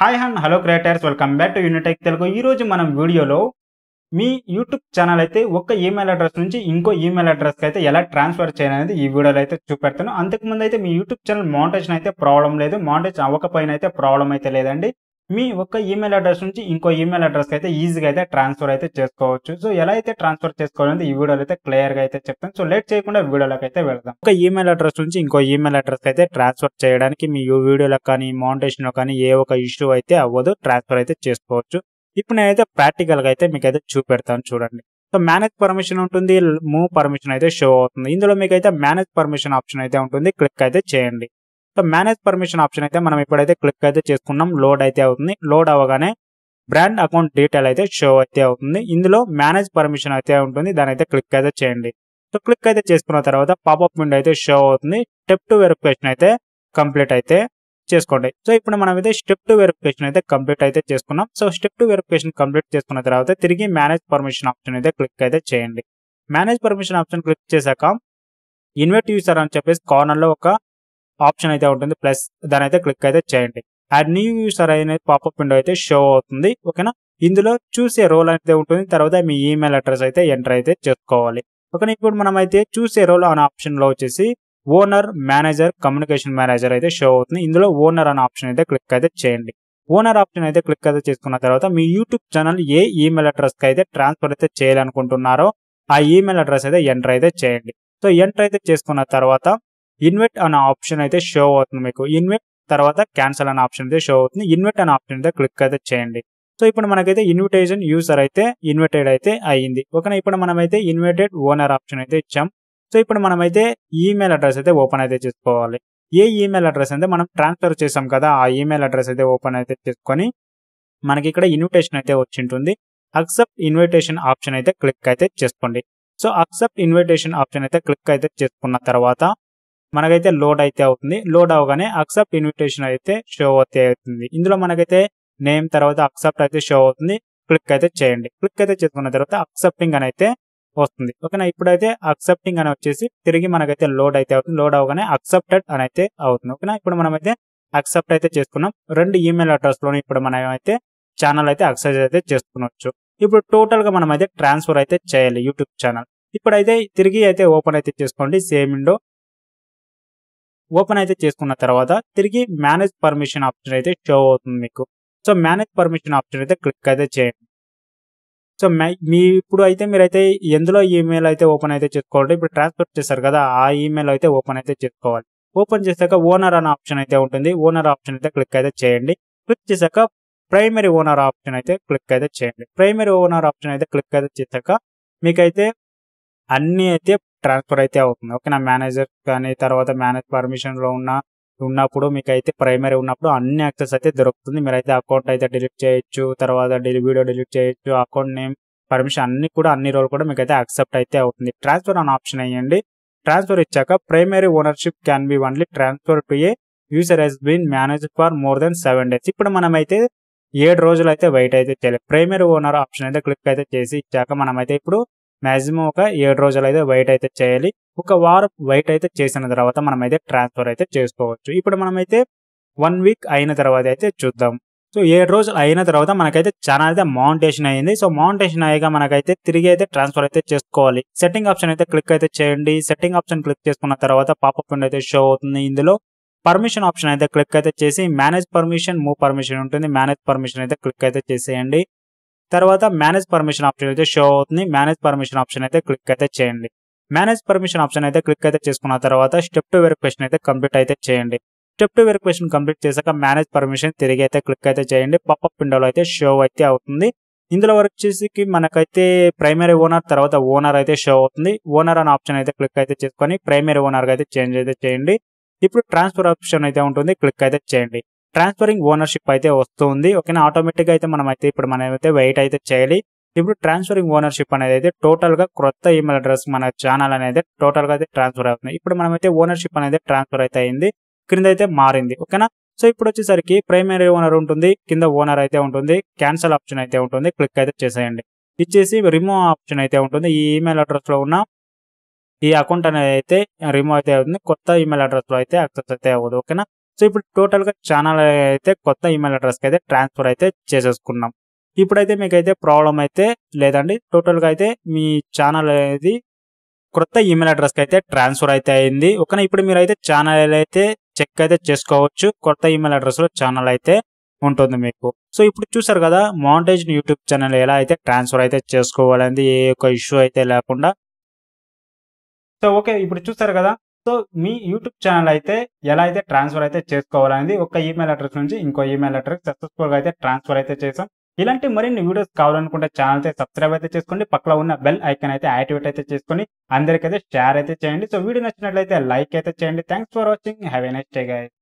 hi and hello creators welcome back to Unitech Telugu ఈరోజు మనం వీడియోలో మీ యూట్యూబ్ ఛానల్ అయితే ఒక్క ఈమెయిల్ అడ్రస్ నుంచి ఇంకో ఈమెయిల్ అడ్రస్కి అయితే ఎలా ట్రాన్స్ఫర్ చేయాలనేది ఈ వీడియోలో అయితే చూపెడతాను అంతకుముందు అయితే మీ యూట్యూబ్ ఛానల్ మౌంటేషన్ అయితే ప్రాబ్లం లేదు మౌంటేజ్ అవ్వకపోయినా అయితే ప్రాబ్లం అయితే లేదండి మీ ఒక ఈమెయిల్ అడ్రస్ నుంచి ఇంకో ఈమెయిల్ అడ్రస్కి అయితే ఈజీగా అయితే ట్రాన్స్ఫర్ అయితే చేసుకోవచ్చు సో ఎలా అయితే ట్రాన్స్ఫర్ చేసుకోవాలంటే ఈ వీడియోలో అయితే క్లియర్గా అయితే చెప్తాను సో లేట్ చేయకుండా వీడియోలోకి అయితే వెళ్దాం ఒక ఈమెయిల్ అడ్రస్ నుంచి ఇంకో ఈమెయిల్ అడ్రస్కి అయితే ట్రాన్స్ఫర్ చేయడానికి మీ వీడియోలో కానీ మౌంటేషన్లో కానీ ఏ ఒక ఇష్యూ అయితే అవ్వదు ట్రాన్స్ఫర్ అయితే చేసుకోవచ్చు ఇప్పుడు నేనైతే ప్రాక్టికల్గా అయితే మీకు అయితే చూపెడతాను చూడండి సో మేనేజ్ పర్మిషన్ ఉంటుంది మూవ్ పర్మిషన్ అయితే షో అవుతుంది ఇందులో మీకు అయితే మేనేజ్ పర్మిషన్ ఆప్షన్ అయితే ఉంటుంది క్లిక్ అయితే చేయండి సో మేనేజ్ పర్మిషన్ ఆప్షన్ అయితే మనం ఇప్పుడైతే క్లిక్ అయితే చేసుకున్నాం లోడ్ అయితే అవుతుంది లోడ్ అవగానే బ్రాండ్ అకౌంట్ డీటెయిల్ అయితే షో అయితే అవుతుంది ఇందులో మేనేజ్ పర్మిషన్ అయితే ఉంటుంది దాని అయితే క్లిక్ అయితే చేయండి సో క్లిక్ అయితే చేసుకున్న తర్వాత పాపప్ విండో అయితే షో అవుతుంది స్టెప్ టు వెరిఫికేషన్ అయితే కంప్లీట్ అయితే చేసుకోండి సో ఇప్పుడు మనం అయితే స్టెప్ టు వెరిఫికేషన్ అయితే కంప్లీట్ అయితే చేసుకున్నాం so step two verification complete చేసుకున్న తర్వాత తిరిగి మేనేజ్ పర్మిషన్ ఆప్షన్ అయితే క్లిక్ అయితే చేయండి మేనేజ్ పర్మిషన్ ఆప్షన్ క్లిక్ చేశాక ఇన్వైట్ యూసర్ అని చెప్పేసి కార్నర్లో ఒక ఆప్షన్ అయితే ఉంటుంది ప్లస్ దాని అయితే క్లిక్ అయితే చేయండి అండ్ న్యూ యూసర్ అయిన పాపప్ విండో అయితే షో అవుతుంది ఓకేనా ఇందులో చూసే రోల్ అయితే ఉంటుంది తర్వాత మీ ఈమెయిల్ అడ్రస్ అయితే ఎంటర్ అయితే చేసుకోవాలి ఓకేనా ఇప్పుడు మనం అయితే చూసే రోల్ అనే ఆప్షన్లో వచ్చేసి ఓనర్ మేనేజర్ కమ్యూనికేషన్ మేనేజర్ అయితే షో అవుతుంది ఇందులో ఓనర్ అనే ఆప్షన్ అయితే క్లిక్ అయితే చేయండి ఓనర్ ఆప్షన్ అయితే క్లిక్ అయితే చేసుకున్న తర్వాత మీ యూట్యూబ్ ఛానల్ ఏ ఈమెయిల్ అడ్రస్కి అయితే ట్రాన్స్ఫర్ అయితే చేయాలనుకుంటున్నారో ఆ ఈమెయిల్ అడ్రస్ అయితే ఎంటర్ అయితే చేయండి సో ఎంటర్ అయితే చేసుకున్న తర్వాత ఇన్వెట్ అనే ఆప్షన్ అయితే షో అవుతుంది మీకు ఇన్వెట్ తర్వాత క్యాన్సల్ అనే ఆప్షన్ అయితే షో అవుతుంది ఇన్వెట్ అనే ఆప్షన్ అయితే క్లిక్ అయితే చేయండి సో ఇప్పుడు మనకైతే ఇన్విటేషన్ యూజర్ అయితే ఇన్వైటెడ్ అయితే అయ్యింది ఓకేనా ఇప్పుడు మనమైతే ఇన్వైటెడ్ ఓనర్ ఆప్షన్ అయితే ఇచ్చాం సో ఇప్పుడు మనమైతే ఈమెయిల్ అడ్రస్ అయితే ఓపెన్ అయితే చేసుకోవాలి ఏ ఈమెయిల్ అడ్రస్ అయితే మనం ట్రాన్స్ఫర్ చేసాం కదా ఆ ఈమెయిల్ అడ్రస్ అయితే ఓపెన్ అయితే చేసుకొని మనకి ఇక్కడ ఇన్విటేషన్ అయితే వచ్చింటుంది అక్సెప్ట్ ఇన్విటేషన్ ఆప్షన్ అయితే క్లిక్ అయితే చేసుకోండి సో అక్సెప్ట్ ఇన్విటేషన్ ఆప్షన్ అయితే క్లిక్ అయితే చేసుకున్న తర్వాత మనకైతే లోడ్ అయితే అవుతుంది లోడ్ అవగానే అక్సెప్ట్ ఇన్విటేషన్ అయితే షో అయితే అవుతుంది ఇందులో మనకైతే నేమ్ తర్వాత అక్సెప్ట్ అయితే షో అవుతుంది క్లిక్ అయితే చేయండి క్లిక్ అయితే చేసుకున్న తర్వాత అక్సెప్టింగ్ అని అయితే వస్తుంది ఓకేనా ఇప్పుడైతే అక్సెప్టింగ్ అని వచ్చేసి తిరిగి మనకైతే లోడ్ అయితే అవుతుంది లోడ్ అవగానే అక్సెప్టెడ్ అని అయితే అవుతుంది ఓకేనా ఇప్పుడు మనమైతే అక్సెప్ట్ అయితే చేసుకున్నాం రెండు ఈమెయిల్ అడ్రస్లోనే ఇప్పుడు మనం అయితే ఛానల్ అయితే అక్సెస్ అయితే చేసుకోవచ్చు ఇప్పుడు టోటల్గా మనం అయితే ట్రాన్స్ఫర్ అయితే చేయాలి యూట్యూబ్ ఛానల్ ఇప్పుడైతే తిరిగి అయితే ఓపెన్ అయితే చేసుకోండి సేమ్ విండో ఓపెన్ అయితే చేసుకున్న తర్వాత తిరిగి మేనేజ్ పర్మిషన్ ఆప్షన్ అయితే షో అవుతుంది మీకు సో మేనేజ్ పర్మిషన్ ఆప్షన్ అయితే క్లిక్ అయితే చేయండి సో మీ ఇప్పుడు అయితే మీరైతే ఎందులో ఈమెయిల్ అయితే ఓపెన్ అయితే చేసుకోవాలి ఇప్పుడు ట్రాన్స్ఫర్ చేశారు కదా ఆ ఈమెయిల్ అయితే ఓపెన్ అయితే చేసుకోవాలి ఓపెన్ చేశాక ఓనర్ అనే ఆప్షన్ అయితే ఉంటుంది ఓనర్ ఆప్షన్ అయితే క్లిక్ అయితే చేయండి క్లిక్ చేశాక ప్రైమరీ ఓనర్ ఆప్షన్ అయితే క్లిక్ అయితే చేయండి ప్రైమరీ ఓనర్ ఆప్షన్ అయితే క్లిక్ అయితే చేశాక మీకైతే అన్ని అయితే ట్రాన్స్ఫర్ అయితే అవుతుంది ఓకే నా మేనేజర్ కానీ తర్వాత మేనేజ్ పర్మిషన్లో ఉన్న ఉన్నప్పుడు మీకు అయితే ప్రైమరీ ఉన్నప్పుడు అన్ని యాక్సెస్ అయితే దొరుకుతుంది మీరైతే అకౌంట్ అయితే డిలీట్ చేయొచ్చు తర్వాత వీడియో డిలీట్ చేయొచ్చు అకౌంట్ నేమ్ పర్మిషన్ అన్ని కూడా అన్ని రోజులు కూడా మీకు అయితే అక్సెప్ట్ అయితే అవుతుంది ట్రాన్స్ఫర్ అనే ఆప్షన్ అయ్యండి ట్రాన్స్ఫర్ ఇచ్చాక primary ownership can be only transfer to a user he's been manage for more than seven days ఇప్పుడు మనమైతే ఏడు రోజులు అయితే వెయిట్ అయితే చేయాలి ప్రైమరీ ఓనర్ ఆప్షన్ అయితే క్లిక్ అయితే చేసి ఇచ్చాక మనమైతే ఇప్పుడు మ్యాక్సిమం ఒక ఏడు రోజులు అయితే వెయిట్ అయితే చేయాలి ఒక వారం వెయిట్ అయితే చేసిన తర్వాత మనం అయితే ట్రాన్స్ఫర్ అయితే చేసుకోవచ్చు ఇప్పుడు మనమైతే వన్ వీక్ అయిన తర్వాత అయితే చూద్దాం సో ఏడు రోజులు అయిన తర్వాత మనకైతే ఛానల్ అయితే మౌంటేషన్ అయింది సో మౌంటేషన్ అయ్యాక మనకైతే తిరిగి అయితే ట్రాన్స్ఫర్ అయితే చేసుకోవాలి సెట్టింగ్ ఆప్షన్ అయితే క్లిక్ అయితే చేయండి సెట్టింగ్ ఆప్షన్ క్లిక్ చేసుకున్న తర్వాత పాపప్ అయితే షో అవుతుంది ఇందులో పర్మిషన్ ఆప్షన్ అయితే క్లిక్ అయితే చేసి మేనేజ్ పర్మిషన్ మూవ్ పర్మిషన్ ఉంటుంది మేనేజ్ పర్మిషన్ అయితే క్లిక్ అయితే చేసేయండి తర్వాత మేనేజ్ పర్మిషన్ ఆప్షన్ అయితే షో అవుతుంది మేనేజ్ పర్మిషన్ ఆప్షన్ అయితే క్లిక్ అయితే చేయండి మేనేజ్ పర్మిషన్ ఆప్షన్ అయితే క్లిక్ అయితే చేసుకున్న తర్వాత స్టెప్ టు వెరిఫికేషన్ అయితే కంప్లీట్ అయితే చేయండి స్టెప్ టు వెరిఫికేషన్ కంప్లీట్ చేశాక మేనేజ్ పర్మిషన్ తిరిగి అయితే క్లిక్ అయితే చేయండి పప్అప్ విండోలో అయితే షో అయితే అవుతుంది ఇందులో వచ్చేసి మనకైతే ప్రైమరీ ఓనర్ తర్వాత ఓనర్ అయితే షో అవుతుంది ఓనర్ అనే ఆప్షన్ అయితే క్లిక్ అయితే చేసుకొని ప్రైమరీ ఓనర్గా అయితే చేంజ్ అయితే చేయండి ఇప్పుడు ట్రాన్స్ఫర్ ఆప్షన్ అయితే ఉంటుంది క్లిక్ అయితే చేయండి ట్రాన్స్ఫరింగ్ ఓనర్షిప్ అయితే వస్తుంది ఓకేనా ఆటోమేటిక్గా అయితే మనం అయితే ఇప్పుడు మనం అయితే వెయిట్ అయితే చేయాలి ఇప్పుడు ట్రాన్స్ఫరింగ్ ఓనర్షిప్ అనేది అయితే టోటల్గా క్రొత్త ఈమెయిల్ అడ్రస్ మన ఛానల్ అనేది టోటల్గా అయితే ట్రాన్స్ఫర్ అవుతుంది ఇప్పుడు మనమైతే ఓనర్షిప్ అనేది ట్రాన్స్ఫర్ అయితే అయింది క్రింద అయితే మారింది ఓకేనా సో ఇప్పుడు వచ్చేసరికి ప్రైమరీ ఓనర్ ఉంటుంది కింద ఓనర్ అయితే ఉంటుంది క్యాన్సల్ ఆప్షన్ అయితే ఉంటుంది క్లిక్ అయితే చేసేయండి ఇచ్చేసి రిమూవ్ ఆప్షన్ అయితే ఉంటుంది ఈ ఈమెయిల్ అడ్రస్లో ఉన్న ఈ అకౌంట్ అనేది అయితే రిమూవ్ అయితే అవుతుంది కొత్త ఈమెయిల్ అడ్రస్లో అయితే యాక్సెస్ అయితే అవ్వదు ఓకేనా సో ఇప్పుడు టోటల్గా ఛానల్ అయితే కొత్త ఈమెయిల్ అడ్రస్కి అయితే ట్రాన్స్ఫర్ అయితే చేసేసుకున్నాం ఇప్పుడైతే మీకైతే ప్రాబ్లం అయితే లేదండి టోటల్గా అయితే మీ ఛానల్ అనేది క్రొత్త ఈమెయిల్ అడ్రస్కి అయితే ట్రాన్స్ఫర్ అయితే అయింది ఒకనే ఇప్పుడు మీరు అయితే ఛానల్ అయితే చెక్ అయితే చేసుకోవచ్చు కొత్త ఈమెయిల్ అడ్రస్లో ఛానల్ అయితే ఉంటుంది మీకు సో ఇప్పుడు చూసారు కదా మాంటేజ్ యూట్యూబ్ ఛానల్ ఎలా అయితే ట్రాన్స్ఫర్ అయితే చేసుకోవాలనేది ఏ ఒక్క ఇష్యూ అయితే లేకుండా సో ఓకే ఇప్పుడు చూసారు కదా సో మీ యూట్యూబ్ ఛానల్ అయితే ఎలా అయితే ట్రాన్స్ఫర్ అయితే చేసుకోవాలనేది ఒక ఈమెయిల్ అడ్రస్ నుంచి ఇంకో ఈమెయిల్ అడ్రస్ సక్సెస్ఫుల్గా అయితే ట్రాన్స్ఫర్ అయితే చేసాం ఇలాంటి మరిన్ని వీడియోస్ కావాలనుకుంటే ఛానల్ అయితే సబ్స్క్రైబ్ అయితే చేసుకోండి పక్కన ఉన్న బెల్ ఐకన్ అయితే యాక్టివేట్ అయితే చేసుకొని అందరికైతే షేర్ అయితే చేయండి సో వీడియో నచ్చినట్లయితే లైక్ అయితే చేయండి thanks for watching have a nice day guys